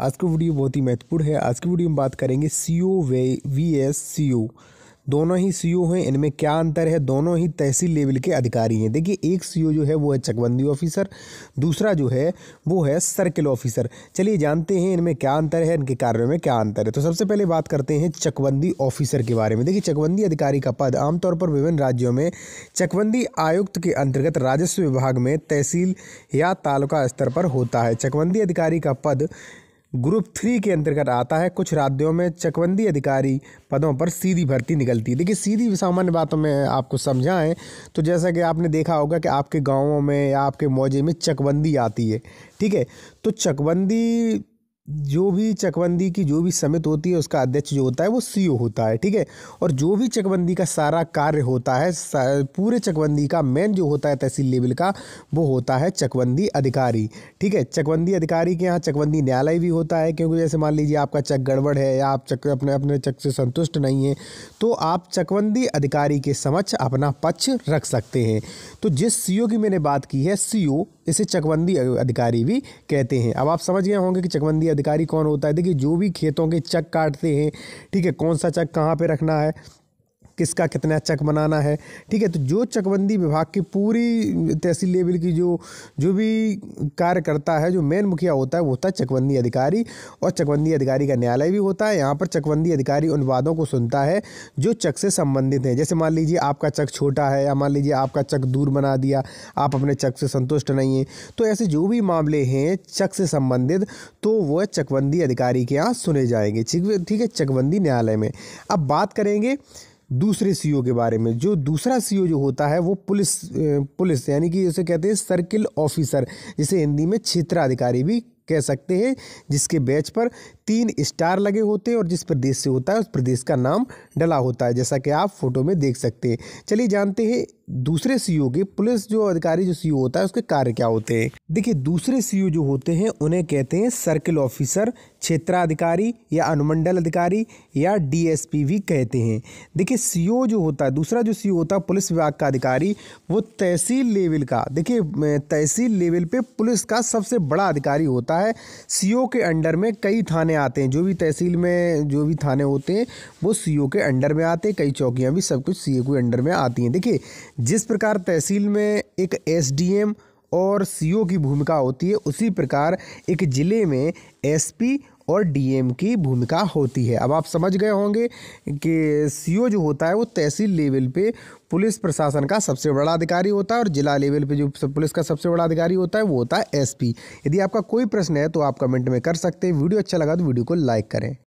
आज की वीडियो बहुत ही महत्वपूर्ण है आज की वीडियो में बात करेंगे सी ओ वे वी एस सी ओ दोनों ही सी ओ हैं इनमें क्या अंतर है दोनों ही तहसील लेवल के अधिकारी हैं देखिए एक सी ओ जो है वो है चकबंदी ऑफिसर दूसरा जो है वो है सर्किल ऑफिसर चलिए जानते हैं इनमें क्या अंतर है इनके कार्यों में क्या अंतर है तो सबसे पहले बात करते हैं चकबंदी ऑफिसर के बारे में देखिए चकबंदी अधिकारी का पद आमतौर पर विभिन्न राज्यों में चकबंदी आयुक्त के अंतर्गत राजस्व विभाग में तहसील या तालुका स्तर पर होता है चकबंदी अधिकारी का पद ग्रुप थ्री के अंतर्गत आता है कुछ राज्यों में चकबंदी अधिकारी पदों पर सीधी भर्ती निकलती है देखिए सीधी सामान्य बातों में आपको समझाएं तो जैसा कि आपने देखा होगा कि आपके गाँवों में या आपके मौजे में चकबंदी आती है ठीक है तो चकबंदी जो भी चकबंदी की जो भी समिति होती है उसका अध्यक्ष जो होता है वो सीईओ होता है ठीक है और जो भी चकबंदी का सारा कार्य होता है पूरे चकबंदी का मेन जो होता है तहसील लेवल का वो होता है चकबंदी अधिकारी ठीक है चकबंदी अधिकारी के यहाँ चकबंदी न्यायालय भी होता है क्योंकि जैसे मान लीजिए आपका चक गड़बड़ है या आप चक अपने अपने चक से संतुष्ट नहीं है तो आप चकबंदी अधिकारी के समक्ष अपना पक्ष रख सकते हैं तो जिस सी की मैंने बात की है सी इसे चकबंदी अधिकारी भी कहते हैं अब आप समझ गए होंगे कि चकबंदी अधिकारी कौन होता है देखिए जो भी खेतों के चक काटते हैं ठीक है कौन सा चक कहाँ पर रखना है किसका कितना चक बनाना है ठीक है तो जो चकबंदी विभाग की पूरी तहसील लेवल की जो जो भी कार्यकर्ता है जो मेन मुखिया होता है वो होता है चकबंदी अधिकारी और चकबंदी अधिकारी का न्यायालय भी होता है यहाँ पर चकबंदी अधिकारी उन वादों को सुनता है जो चक से संबंधित हैं जैसे मान लीजिए आपका चक छोटा है या मान लीजिए आपका चक दूर बना दिया आप अपने चक से संतुष्ट नहीं हैं तो ऐसे जो भी मामले हैं चक से संबंधित तो वह चकबंदी अधिकारी के यहाँ सुने जाएंगे ठीक है चकबंदी न्यायालय में अब बात करेंगे दूसरे सीईओ के बारे में जो दूसरा सीईओ जो होता है वो पुलिस पुलिस यानी कि जैसे कहते हैं सर्किल ऑफिसर जिसे हिंदी में क्षेत्राधिकारी भी कह सकते हैं जिसके बैच पर तीन स्टार लगे होते हैं और जिस प्रदेश से होता है उस प्रदेश का नाम डला होता है जैसा कि आप फोटो में देख सकते हैं चलिए जानते हैं दूसरे सीईओ के पुलिस जो अधिकारी जो सीईओ होता है उसके कार्य क्या होते हैं देखिए दूसरे सीईओ जो होते हैं उन्हें कहते हैं सर्किल ऑफिसर क्षेत्राधिकारी या अनुमंडल अधिकारी या डीएसपी भी कहते हैं देखिए सीईओ जो होता है दूसरा जो सीईओ होता है पुलिस विभाग का अधिकारी वो तहसील लेवल का देखिए तहसील लेवल पे पुलिस का सबसे बड़ा अधिकारी होता है सीईओ के अंडर में कई थाने थाने आते हैं जो भी तहसील में जो भी थाने होते हैं वो सीओ के अंडर में आते हैं कई चौकियाँ भी सब कुछ सीओ के अंडर में आती हैं देखिए जिस प्रकार तहसील में एक एसडीएम और सीओ की भूमिका होती है उसी प्रकार एक ज़िले में एसपी और डीएम की भूमिका होती है अब आप समझ गए होंगे कि सीओ जो होता है वो तहसील लेवल पे पुलिस प्रशासन का सबसे बड़ा अधिकारी होता है और जिला लेवल पे जो पुलिस का सबसे बड़ा अधिकारी होता है वो होता है एसपी यदि आपका कोई प्रश्न है तो आप कमेंट में कर सकते हैं वीडियो अच्छा लगा तो वीडियो को लाइक करें